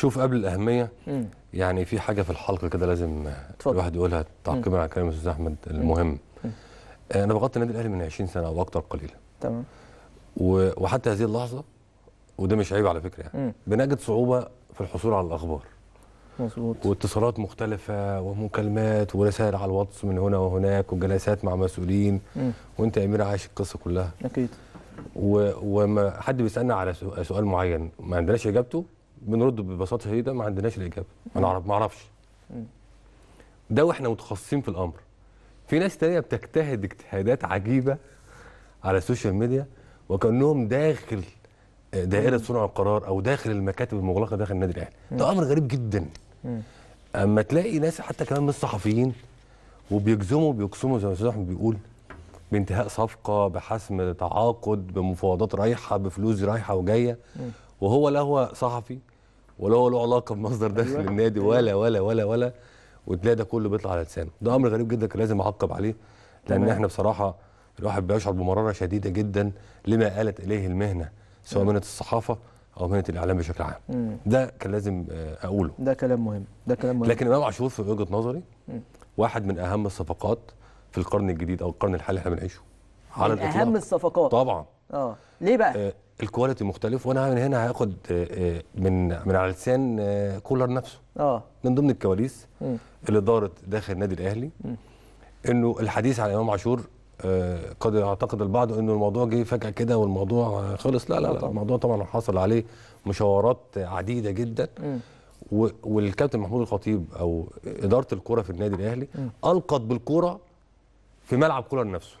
شوف قبل الاهميه مم. يعني في حاجه في الحلقه كده لازم تفضل. الواحد يقولها تعقيبا على كلام الاستاذ احمد المهم مم. آه، انا بغطي النادي الاهلي من 20 سنه او اكتر قليلا تمام وحتى هذه اللحظه وده مش عيب على فكره يعني بنجد صعوبه في الحصول على الاخبار مظبوط واتصالات مختلفة ومكالمات ورسائل على الواتس من هنا وهناك وجلسات مع مسؤولين م. وانت يا امير عايش القصة كلها اكيد وما حد بيسألنا على سؤال معين ما عندناش اجابته بنرد ببساطه شديده ما عندناش الاجابه انا ما اعرفش ده واحنا متخصصين في الامر في ناس تانية بتجتهد اجتهادات عجيبه على السوشيال ميديا وكانهم داخل آه، دائره صنع القرار او داخل المكاتب المغلقه داخل النادي الاهلي ده امر غريب جدا اما تلاقي ناس حتى كمان من الصحفيين وبيجزموا بيقسموا زي ما الاستاذ احمد بيقول بانتهاء صفقه بحسم تعاقد بمفاوضات رايحه بفلوس رايحه وجايه وهو لا هو صحفي ولا هو له علاقه بمصدر دخل أيوة. النادي أيوة. ولا ولا ولا ولا وتلاقي ده كله بيطلع على لسانه ده امر غريب جدا كان لازم اعقب عليه لان احنا بصراحه الواحد بيشعر بمراره شديده جدا لما آلت اليه المهنه سواء مهنه الصحافه او مهنه الاعلام بشكل عام مم. ده كان لازم آه، اقوله ده كلام مهم ده كلام مهم لكن امام عاشور في وجهه نظري مم. واحد من اهم الصفقات في القرن الجديد او القرن الحالي اللي احنا بنعيشه على الاطلاق اهم الصفقات طبعا اه ليه بقى آه، الكواليتي مختلف وانا من هنا هاخد آه، آه، من من على لسان آه، كولر نفسه اه من ضمن الكواليس م. اللي دارت داخل النادي الاهلي م. انه الحديث عن امام عاشور قد يعتقد البعض انه الموضوع جه فجاه كده والموضوع خلص لا لا, لا طبعا. الموضوع طبعا حصل عليه مشاورات عديده جدا م. والكابتن محمود الخطيب او اداره الكره في النادي الاهلي القت بالكره في ملعب كولر نفسه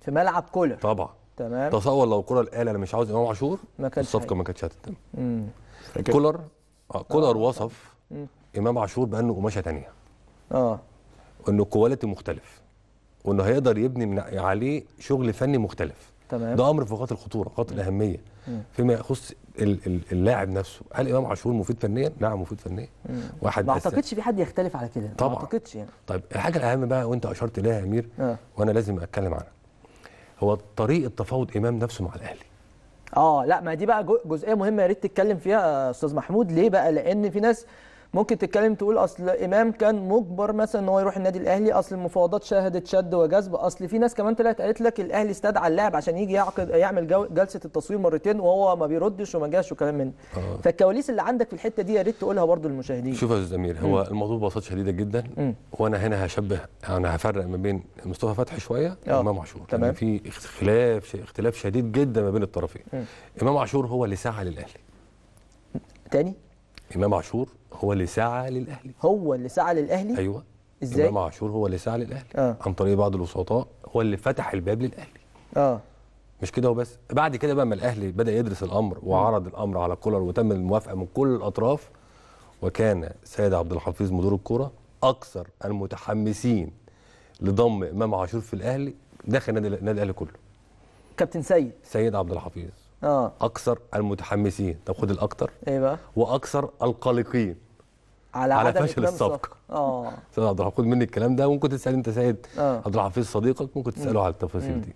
في ملعب كولر طبعا تمام تصور لو كولر قال انا مش عاوز امام عاشور الصفقه ما كانتش هتتم كولر آه, آه. كولر آه. وصف مم. امام عاشور بانه قماشه ثانيه اه وانه كواليتي مختلف وانه هيقدر يبني من عليه شغل فني مختلف تمام ده امر في غايه الخطوره غايه الاهميه مم. فيما يخص اللاعب نفسه هل امام عاشور مفيد فنيا نعم مفيد فنيا واحد ما اعتقدش في حد يختلف على كده طبعا ما اعتقدش يعني طيب الحاجه الاهم بقى وانت اشرت اليها يا امير آه. وانا لازم اتكلم عنها هو طريق التفاوض امام نفسه مع الاهلي اه لا ما دي بقى جزئيه مهمه يا ريت تتكلم فيها آه، استاذ محمود ليه بقى لان في ناس ممكن تتكلم تقول اصل امام كان مجبر مثلا ان هو يروح النادي الاهلي اصل المفاوضات شهدت شد وجذب اصل في ناس كمان طلعت قالت لك الاهلي استدعى اللاعب عشان يجي يعقد يعمل جلسه التصوير مرتين وهو ما بيردش وما جاش وكلام من آه. فالكواليس اللي عندك في الحته دي يا ريت تقولها برضو للمشاهدين شوف يا استاذ امير هو م. الموضوع ببساطه شديده جدا م. وانا هنا هشبه انا هفرق ما بين مصطفى فتحي شويه آه. وامام عاشور يعني تمام في اختلاف اختلاف شديد جدا ما بين الطرفين امام عاشور هو اللي سعى للاهلي تاني امام عاشور هو اللي سعى للاهلي هو اللي سعى للاهلي ايوه ازاي امام عاشور هو اللي سعى للاهلي آه. عن طريق بعض الوسطاء هو اللي فتح الباب للاهلي اه مش كده وبس بعد كده بقى ما الاهلي بدا يدرس الامر وعرض الامر على كولر وتم الموافقه من كل الاطراف وكان سيد عبد الحفيظ مدير الكره اكثر المتحمسين لضم امام عاشور في الاهلي داخل نادي الاهلي كله كابتن سيد سيد عبد الحفيظ اه اكثر المتحمسين طب خد الاكثر ايه بقى واكثر القلقين على, على فشل الصفقه اه استاذ عبد الرحمن خد مني الكلام ده ممكن تسال انت سيد آه. عبد الحفيظ صديقك ممكن تساله على التفاصيل دي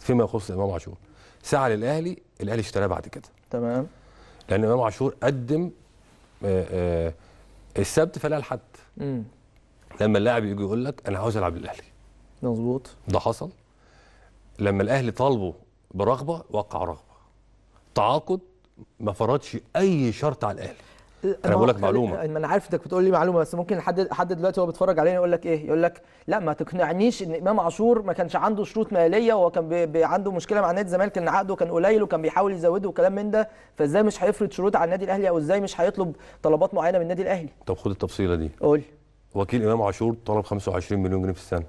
فيما يخص امام عاشور سعى للاهلي الاهلي اشتراه بعد كده تمام لان امام عاشور قدم آآ آه، آآ آه، السبت فلا الحد لما اللاعب يجي يقول لك انا عاوز العب للاهلي مظبوط ده حصل لما الاهلي طالبه برغبه وقع رغبه التعاقد ما فرضش اي شرط على الاهلي انا بقول لك معلومه ما انا عارف انك بتقول لي معلومه بس ممكن حد حد دلوقتي هو بيتفرج علينا يقول لك ايه يقول لك لا ما تقنعنيش ان امام عاشور ما كانش عنده شروط ماليه وهو كان بي... بي عنده مشكله مع نادي الزمالك ان عقده كان قليل وكان بيحاول يزوده وكلام من ده فازاي مش هيفرض شروط على النادي الاهلي او ازاي مش هيطلب طلبات معينه من النادي الاهلي طب خد التفصيله دي قول وكيل امام عاشور طلب 25 مليون جنيه في السنه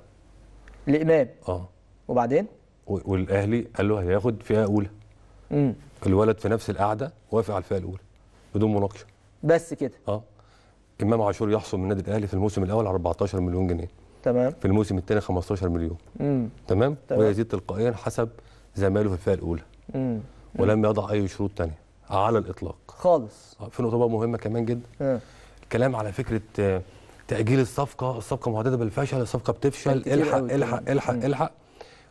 لامام اه وبعدين والاهلي قال له هياخد فئه اولى مم. الولد في نفس القعده وافق على الفئه الاولى بدون مناقشه بس كده اه امام عاشور يحصل من النادي الاهلي في الموسم الاول على 14 مليون جنيه تمام في الموسم الثاني 15 مليون مم. تمام, تمام. ويزيد تلقائيا حسب زماله في الفئه الاولى مم. ولم يضع اي شروط ثانيه على الاطلاق خالص آه، في نقطه بقى مهمه كمان جدا مم. آه. الكلام على فكره آه، تاجيل الصفقه الصفقه مهدده بالفشل الصفقه بتفشل الحق الحق الحق, الحق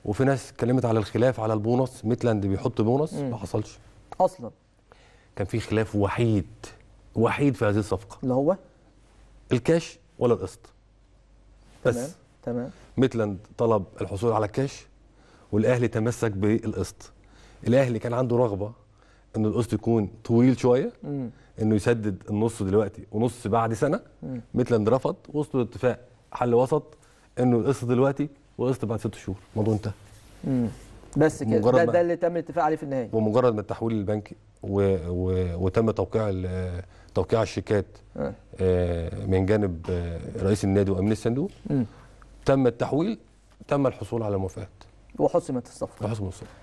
وفي ناس اتكلمت على الخلاف على البونص ميتلاند بيحط بونص ما حصلش اصلا كان في خلاف وحيد وحيد في هذه الصفقه اللي هو الكاش ولا القسط بس تمام تمام ميتلاند طلب الحصول على الكاش والاهلي تمسك بالقسط الاهلي كان عنده رغبه ان القسط يكون طويل شويه مم. انه يسدد النص دلوقتي ونص بعد سنه مم. ميتلاند رفض وصلوا لاتفاق حل وسط انه القسط دلوقتي وقسط بعد ست شهور الموضوع انتهى بس كده ده, ده اللي تم الاتفاق عليه في النهايه ومجرد ما التحويل البنكي و... و... وتم توقيع توقيع الشيكات آه. آه من جانب آه رئيس النادي وامين الصندوق تم التحويل تم الحصول على موافقات وحسمت الصفقه وحسمت الصفقه